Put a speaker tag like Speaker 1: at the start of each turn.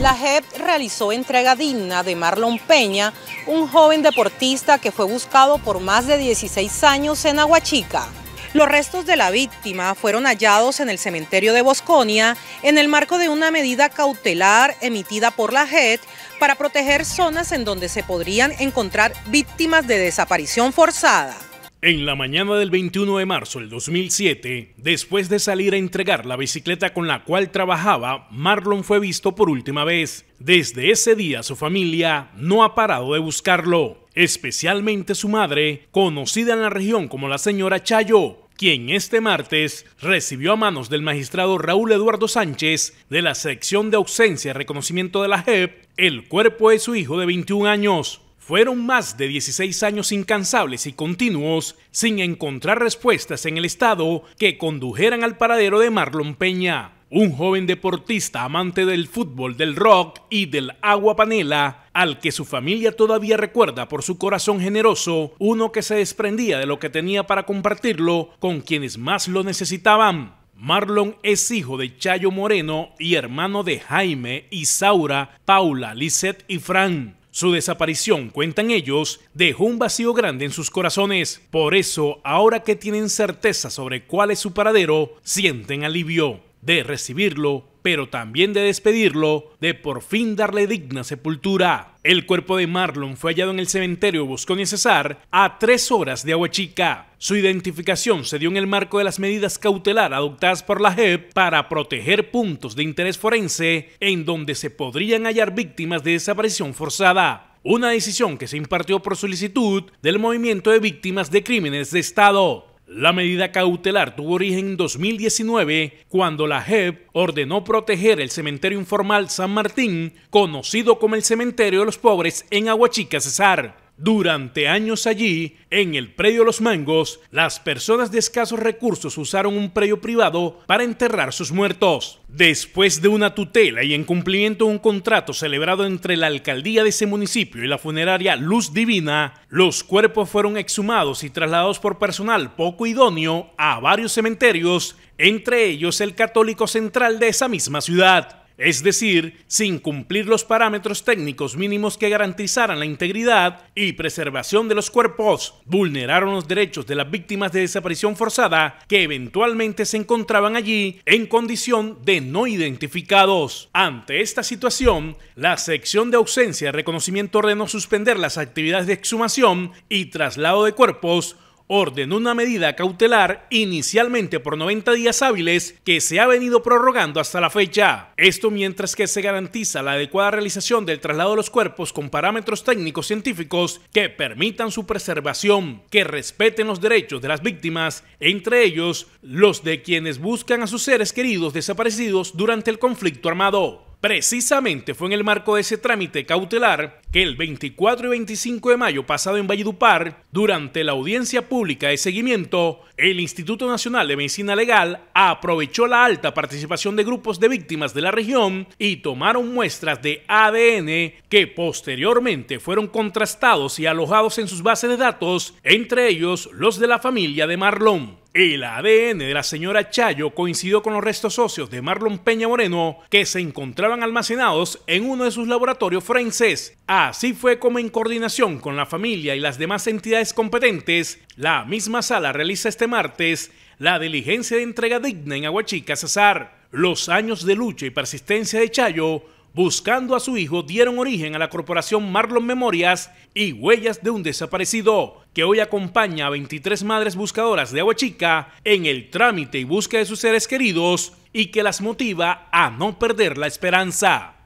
Speaker 1: la JEP realizó entrega digna de Marlon Peña, un joven deportista que fue buscado por más de 16 años en Aguachica. Los restos de la víctima fueron hallados en el cementerio de Bosconia en el marco de una medida cautelar emitida por la JET para proteger zonas en donde se podrían encontrar víctimas de desaparición forzada.
Speaker 2: En la mañana del 21 de marzo del 2007, después de salir a entregar la bicicleta con la cual trabajaba, Marlon fue visto por última vez. Desde ese día su familia no ha parado de buscarlo, especialmente su madre, conocida en la región como la señora Chayo, quien este martes recibió a manos del magistrado Raúl Eduardo Sánchez de la sección de ausencia y reconocimiento de la JEP el cuerpo de su hijo de 21 años. Fueron más de 16 años incansables y continuos sin encontrar respuestas en el Estado que condujeran al paradero de Marlon Peña, un joven deportista amante del fútbol, del rock y del agua panela, al que su familia todavía recuerda por su corazón generoso, uno que se desprendía de lo que tenía para compartirlo con quienes más lo necesitaban. Marlon es hijo de Chayo Moreno y hermano de Jaime, Isaura, Paula, Lisette y Fran. Su desaparición, cuentan ellos, dejó un vacío grande en sus corazones. Por eso, ahora que tienen certeza sobre cuál es su paradero, sienten alivio de recibirlo pero también de despedirlo, de por fin darle digna sepultura. El cuerpo de Marlon fue hallado en el cementerio Boscón y Cesar a tres horas de Agua Su identificación se dio en el marco de las medidas cautelar adoptadas por la JEP para proteger puntos de interés forense en donde se podrían hallar víctimas de desaparición forzada una decisión que se impartió por solicitud del Movimiento de Víctimas de Crímenes de Estado. La medida cautelar tuvo origen en 2019 cuando la JEP ordenó proteger el cementerio informal San Martín, conocido como el Cementerio de los Pobres en Aguachica, Cesar. Durante años allí, en el predio Los Mangos, las personas de escasos recursos usaron un predio privado para enterrar sus muertos. Después de una tutela y en cumplimiento de un contrato celebrado entre la alcaldía de ese municipio y la funeraria Luz Divina, los cuerpos fueron exhumados y trasladados por personal poco idóneo a varios cementerios, entre ellos el católico central de esa misma ciudad es decir, sin cumplir los parámetros técnicos mínimos que garantizaran la integridad y preservación de los cuerpos, vulneraron los derechos de las víctimas de desaparición forzada que eventualmente se encontraban allí en condición de no identificados. Ante esta situación, la sección de ausencia de reconocimiento ordenó suspender las actividades de exhumación y traslado de cuerpos ordenó una medida cautelar inicialmente por 90 días hábiles que se ha venido prorrogando hasta la fecha. Esto mientras que se garantiza la adecuada realización del traslado de los cuerpos con parámetros técnicos científicos que permitan su preservación, que respeten los derechos de las víctimas, entre ellos los de quienes buscan a sus seres queridos desaparecidos durante el conflicto armado. Precisamente fue en el marco de ese trámite cautelar que el 24 y 25 de mayo pasado en Valledupar, durante la audiencia pública de seguimiento, el Instituto Nacional de Medicina Legal aprovechó la alta participación de grupos de víctimas de la región y tomaron muestras de ADN que posteriormente fueron contrastados y alojados en sus bases de datos, entre ellos los de la familia de Marlón. El ADN de la señora Chayo coincidió con los restos socios de Marlon Peña Moreno que se encontraban almacenados en uno de sus laboratorios forenses. Así fue como en coordinación con la familia y las demás entidades competentes, la misma sala realiza este martes la diligencia de entrega digna en Aguachica Cesar. Los años de lucha y persistencia de Chayo buscando a su hijo, dieron origen a la corporación Marlon Memorias y Huellas de un Desaparecido, que hoy acompaña a 23 madres buscadoras de agua chica en el trámite y búsqueda de sus seres queridos y que las motiva a no perder la esperanza.